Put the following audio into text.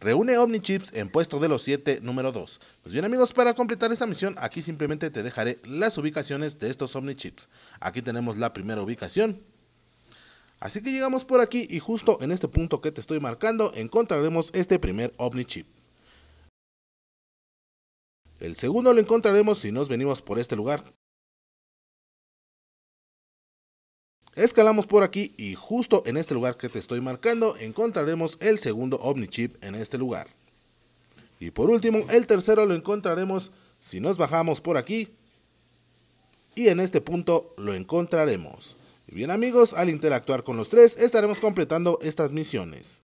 Reúne OmniChips en puesto de los 7, número 2. Pues bien amigos, para completar esta misión, aquí simplemente te dejaré las ubicaciones de estos OmniChips. Aquí tenemos la primera ubicación. Así que llegamos por aquí y justo en este punto que te estoy marcando, encontraremos este primer OmniChip. El segundo lo encontraremos si nos venimos por este lugar, Escalamos por aquí y justo en este lugar que te estoy marcando encontraremos el segundo OmniChip en este lugar. Y por último, el tercero lo encontraremos si nos bajamos por aquí. Y en este punto lo encontraremos. Bien amigos, al interactuar con los tres estaremos completando estas misiones.